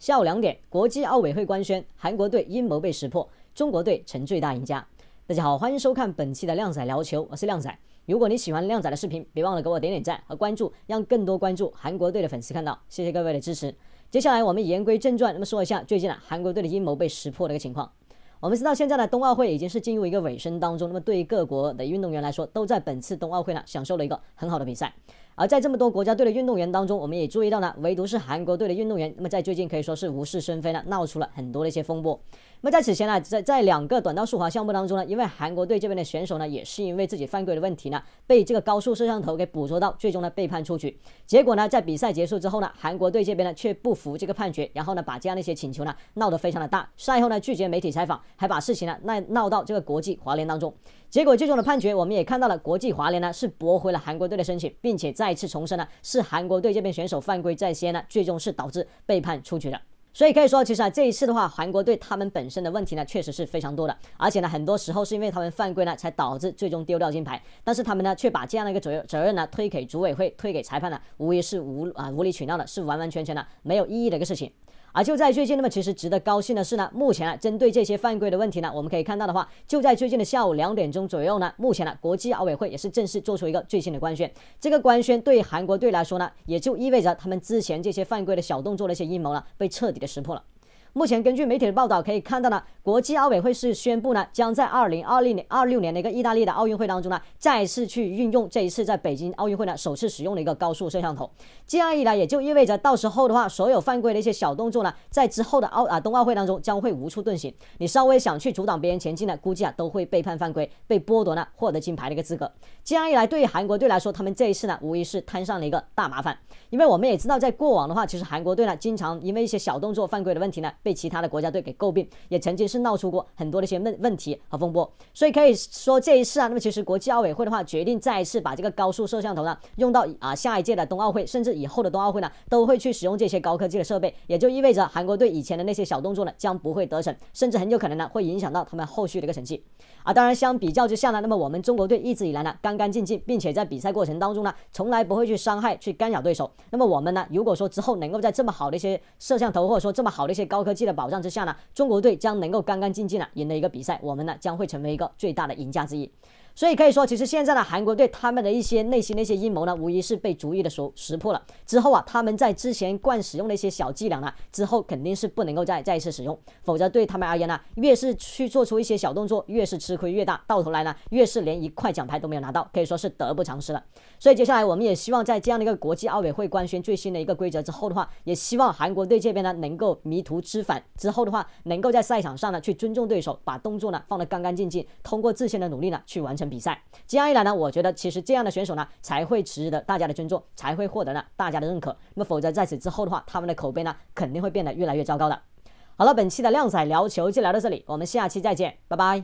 下午两点，国际奥委会官宣，韩国队阴谋被识破，中国队成最大赢家。大家好，欢迎收看本期的靓仔聊球，我是靓仔。如果你喜欢靓仔的视频，别忘了给我点点赞和关注，让更多关注韩国队的粉丝看到。谢谢各位的支持。接下来我们言归正传，那么说一下最近呢，韩国队的阴谋被识破的一个情况。我们知道，现在的冬奥会已经是进入一个尾声当中，那么对于各国的运动员来说，都在本次冬奥会呢享受了一个很好的比赛。而在这么多国家队的运动员当中，我们也注意到呢，唯独是韩国队的运动员。那么在最近可以说是无事生非呢，闹出了很多的一些风波。那么在此前呢，在在两个短道速滑项目当中呢，因为韩国队这边的选手呢，也是因为自己犯规的问题呢，被这个高速摄像头给捕捉到，最终呢被判出局。结果呢，在比赛结束之后呢，韩国队这边呢却不服这个判决，然后呢把这样的一些请求呢闹得非常的大。赛后呢拒绝媒体采访，还把事情呢闹闹到这个国际滑联当中。结果最终的判决，我们也看到了，国际华联呢是驳回了韩国队的申请，并且再次重申呢是韩国队这边选手犯规在先呢，最终是导致被判出局的。所以可以说，其实啊，这一次的话，韩国队他们本身的问题呢，确实是非常多的，而且呢，很多时候是因为他们犯规呢，才导致最终丢掉金牌。但是他们呢，却把这样的一个责任责任呢推给组委会，推给裁判呢，无疑是无啊无理取闹的，是完完全全的没有意义的一个事情。而就在最近，那么其实值得高兴的是呢，目前啊，针对这些犯规的问题呢，我们可以看到的话，就在最近的下午两点钟左右呢，目前呢，国际奥委会也是正式做出一个最新的官宣，这个官宣对韩国队来说呢，也就意味着他们之前这些犯规的小动作的一些阴谋呢，被彻底的识破了。目前根据媒体的报道可以看到呢，国际奥委会是宣布呢，将在二零二零年二六年的一个意大利的奥运会当中呢，再次去运用这一次在北京奥运会呢首次使用的一个高速摄像头。这样一来也就意味着到时候的话，所有犯规的一些小动作呢，在之后的奥啊冬奥会当中将会无处遁形。你稍微想去阻挡别人前进呢，估计啊都会被判犯规，被剥夺呢获得金牌的一个资格。这样一来，对于韩国队来说，他们这一次呢无疑是摊上了一个大麻烦。因为我们也知道，在过往的话，其实韩国队呢经常因为一些小动作犯规的问题呢。被其他的国家队给诟病，也曾经是闹出过很多的一些问问题和风波，所以可以说这一次啊，那么其实国际奥委会的话决定再一次把这个高速摄像头呢用到啊下一届的冬奥会，甚至以后的冬奥会呢都会去使用这些高科技的设备，也就意味着韩国队以前的那些小动作呢将不会得逞，甚至很有可能呢会影响到他们后续的一个成绩。啊，当然相比较之下呢，那么我们中国队一直以来呢干干净净，并且在比赛过程当中呢从来不会去伤害、去干扰对手。那么我们呢如果说之后能够在这么好的一些摄像头或者说这么好的一些高科，科技的保障之下呢，中国队将能够干干净净的赢得一个比赛，我们呢将会成为一个最大的赢家之一。所以可以说，其实现在的韩国队他们的一些内心的一些阴谋呢，无疑是被逐一的熟识破了。之后啊，他们在之前惯使用的一些小伎俩呢，之后肯定是不能够再再一次使用，否则对他们而言呢，越是去做出一些小动作，越是吃亏越大，到头来呢，越是连一块奖牌都没有拿到，可以说是得不偿失了。所以接下来我们也希望在这样的一个国际奥委会官宣最新的一个规则之后的话，也希望韩国队这边呢能够迷途知返，之后的话能够在赛场上呢去尊重对手，把动作呢放得干干净净，通过自身的努力呢去完。成。成比赛，这样一来呢，我觉得其实这样的选手呢才会值得大家的尊重，才会获得呢大家的认可。那么否则在此之后的话，他们的口碑呢肯定会变得越来越糟糕的。好了，本期的靓仔聊球就聊到这里，我们下期再见，拜拜。